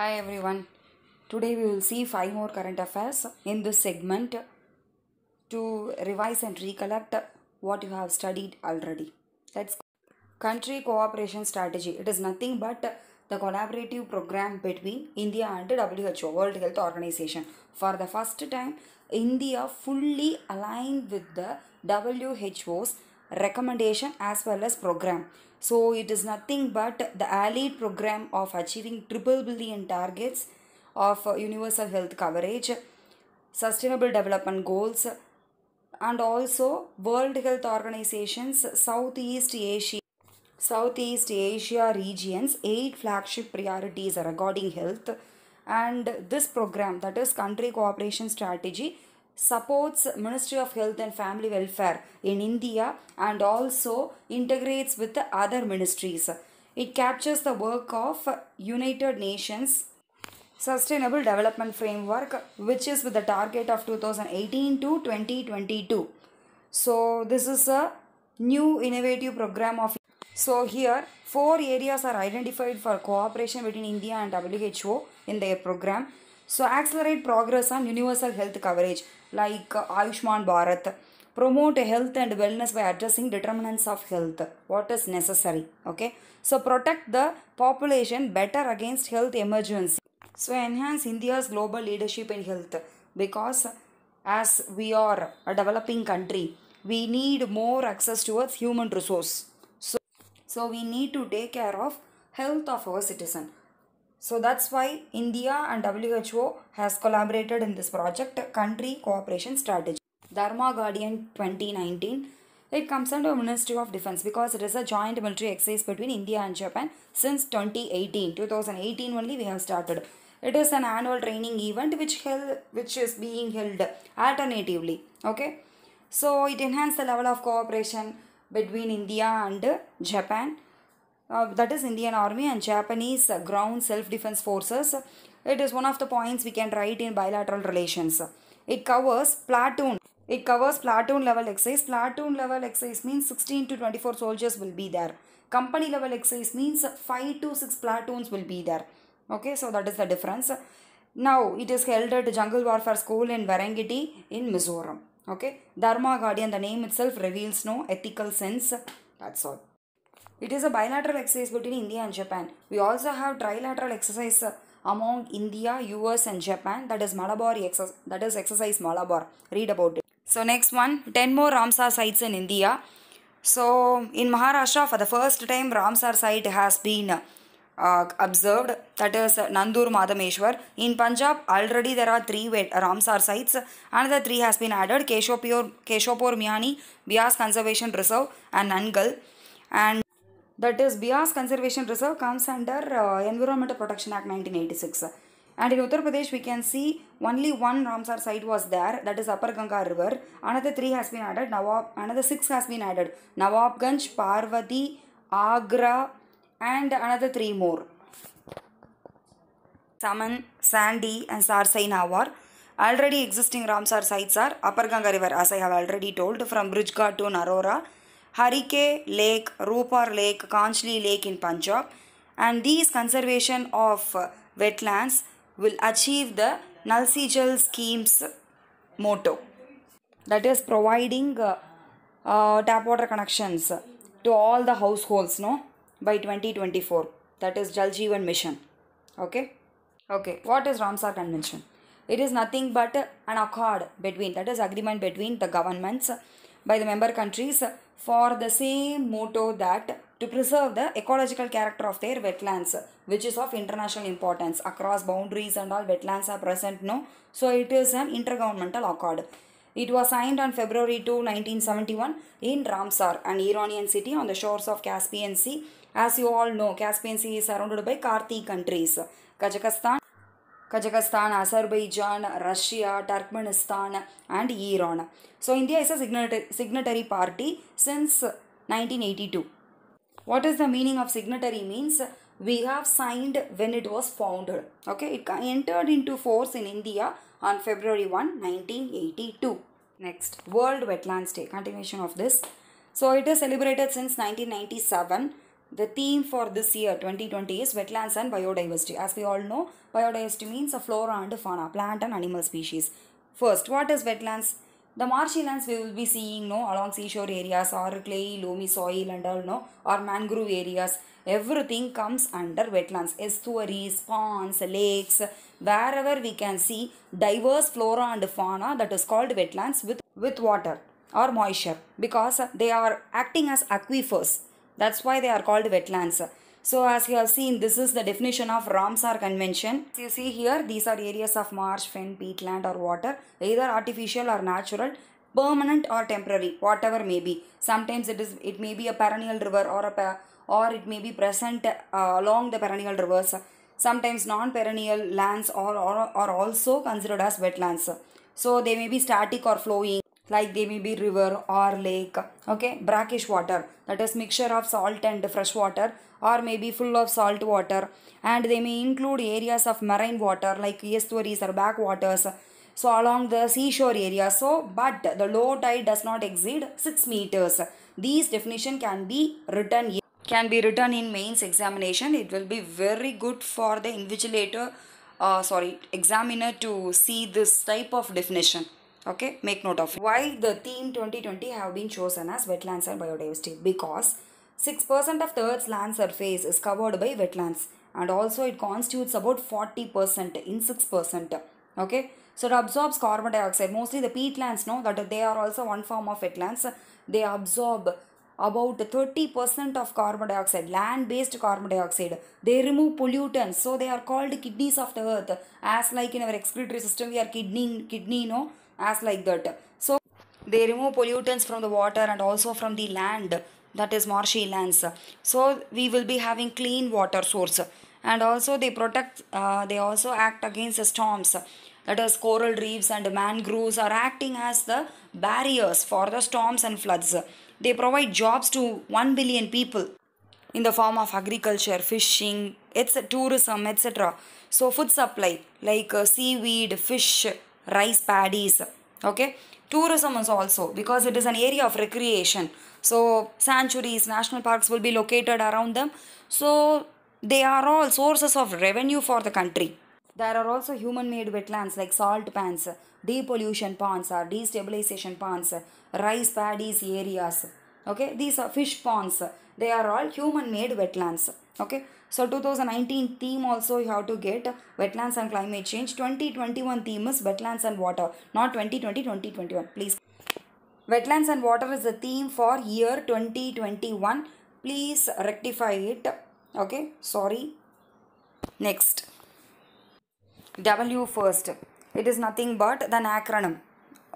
Hi everyone. Today we will see five more current affairs in this segment to revise and recollect what you have studied already. Let's go. country cooperation strategy. It is nothing but the collaborative program between India and WHO World Health Organization. For the first time, India fully aligned with the WHO's recommendation as well as program. So it is nothing but the allied program of achieving triple billion targets of uh, universal health coverage, sustainable development goals, and also World Health Organization's Southeast Asia. Southeast Asia region's eight flagship priorities regarding health, and this program, that is, Country Cooperation Strategy, supports Ministry of Health and Family Welfare in India and also integrates with other ministries. It captures the work of United Nations Sustainable Development Framework which is with the target of 2018 to 2022. So this is a new innovative program of so here, four areas are identified for cooperation between India and WHO in their program. So accelerate progress on universal health coverage like Ayushman Bharat. Promote health and wellness by addressing determinants of health, what is necessary. Okay, so protect the population better against health emergency. So enhance India's global leadership in health because as we are a developing country, we need more access towards human resource. So, so we need to take care of health of our citizen. So that's why India and WHO has collaborated in this project Country Cooperation Strategy. Dharma Guardian 2019 it comes under Ministry of Defense because it is a joint military exercise between India and Japan since 2018. 2018 only we have started. It is an annual training event which held, which is being held alternatively. Okay, so it enhances the level of cooperation between India and Japan uh, that is Indian Army and Japanese ground self-defense forces. It is one of the points we can write in bilateral relations. It covers platoon. It covers platoon level exercise. Platoon level exercise means 16 to 24 soldiers will be there. Company level exercise means 5 to 6 platoons will be there. Okay, so that is the difference. Now, it is held at Jungle Warfare School in Varangiti in Mizoram. Okay, Dharma Guardian, the name itself reveals no ethical sense. That's all. It is a bilateral exercise between India and Japan. We also have trilateral exercise among India, US and Japan that is Malabar exercise that is exercise Malabar. Read about it. So next one, 10 more Ramsar sites in India. So in Maharashtra for the first time Ramsar site has been uh, observed that is Nandur Madameshwar. In Punjab already there are three Ramsar sites another three has been added Keshopur, Keshopur Miani, Bias Conservation Reserve and Nangal and that is Bias Conservation Reserve comes under uh, Environmental Protection Act 1986. And in Uttar Pradesh, we can see only one Ramsar site was there, that is Upper Ganga River. Another three has been added, Nawab, another six has been added. Nawabganj, Parvati, Agra, and another three more. Saman, Sandy, and Sarsai Nawar. Already existing Ramsar sites are Upper Ganga River, as I have already told, from Brujghat to Narora Harike Lake, Rupar Lake, Kanchli Lake in Punjab and these conservation of uh, wetlands will achieve the Nal scheme's motto that is providing uh, uh, tap water connections to all the households no by 2024 that is Jal Jeevan mission okay okay what is Ramsar convention it is nothing but an accord between that is agreement between the governments by the member countries for the same motto that to preserve the ecological character of their wetlands which is of international importance across boundaries and all wetlands are present no so it is an intergovernmental accord it was signed on February 2, 1971 in Ramsar, an Iranian city on the shores of Caspian Sea. As you all know, Caspian Sea is surrounded by Karthi countries. Kazakhstan, Kazakhstan, Azerbaijan, Russia, Turkmenistan, and Iran. So, India is a signatory party since 1982. What is the meaning of signatory means? We have signed when it was founded. Okay, it entered into force in India on February 1, 1982. Next, World Wetlands Day, continuation of this. So, it is celebrated since 1997 the theme for this year 2020 is wetlands and biodiversity. As we all know, biodiversity means a flora and fauna, plant and animal species. First, what is wetlands? The marshy lands we will be seeing no along seashore areas or clay, loamy soil and all no or mangrove areas. Everything comes under wetlands, estuaries, ponds, lakes, wherever we can see diverse flora and fauna that is called wetlands with, with water or moisture because they are acting as aquifers that's why they are called wetlands. So as you have seen, this is the definition of Ramsar Convention. As you see here, these are areas of marsh, fen, peatland or water, either artificial or natural, permanent or temporary, whatever may be. Sometimes it is it may be a perennial river or a or it may be present uh, along the perennial rivers. Sometimes non-perennial lands or, or, are also considered as wetlands. So they may be static or flowing like they may be river or lake okay brackish water that is mixture of salt and fresh water or maybe full of salt water and they may include areas of marine water like estuaries or backwaters so along the seashore area so but the low tide does not exceed 6 meters these definition can be written in, can be written in mains examination it will be very good for the invigilator uh, sorry examiner to see this type of definition okay make note of it. why the theme 2020 have been chosen as wetlands and biodiversity because 6% of the earth's land surface is covered by wetlands and also it constitutes about 40% in 6% okay so it absorbs carbon dioxide mostly the peatlands know that they are also one form of wetlands they absorb about 30% of carbon dioxide, land based carbon dioxide. They remove pollutants, so they are called kidneys of the earth. As like in our excretory system, we are kidney, kidney, know as like that. So they remove pollutants from the water and also from the land that is marshy lands. So we will be having clean water source and also they protect uh, they also act against the storms that is coral reefs and mangroves are acting as the barriers for the storms and floods. They provide jobs to 1 billion people in the form of agriculture, fishing, etc., tourism, etc. So food supply like uh, seaweed, fish, rice paddies okay tourism is also because it is an area of recreation so sanctuaries national parks will be located around them so they are all sources of revenue for the country there are also human made wetlands like salt pans depollution ponds or destabilization ponds rice paddies areas okay these are fish ponds they are all human made wetlands okay so 2019 theme also you have to get wetlands and climate change. 2021 theme is wetlands and water. Not 2020, 2021. Please. Wetlands and water is the theme for year 2021. Please rectify it. Okay. Sorry. Next. W first. It is nothing but an acronym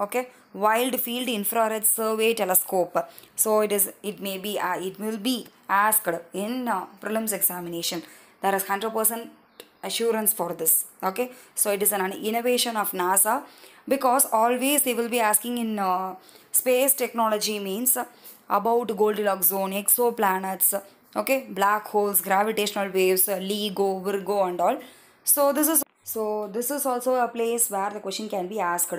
okay wild field infrared survey telescope so it is it may be uh, it will be asked in uh, prelims examination there is 100% assurance for this okay so it is an innovation of nasa because always they will be asking in uh, space technology means about goldilocks zone exoplanets okay black holes gravitational waves lego virgo and all so this is so this is also a place where the question can be asked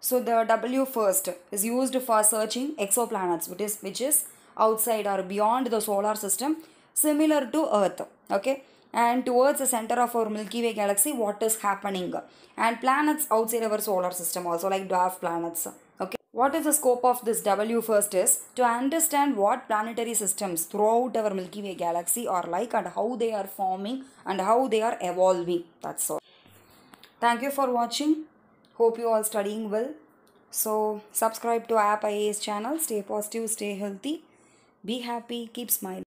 so the W first is used for searching exoplanets which is, which is outside or beyond the solar system similar to Earth. Okay and towards the center of our Milky Way galaxy what is happening and planets outside our solar system also like dwarf planets. Okay. What is the scope of this W first is to understand what planetary systems throughout our Milky Way galaxy are like and how they are forming and how they are evolving. That's all. Thank you for watching. Hope you all studying well. So subscribe to App IAS channel. Stay positive, stay healthy, be happy, keep smiling.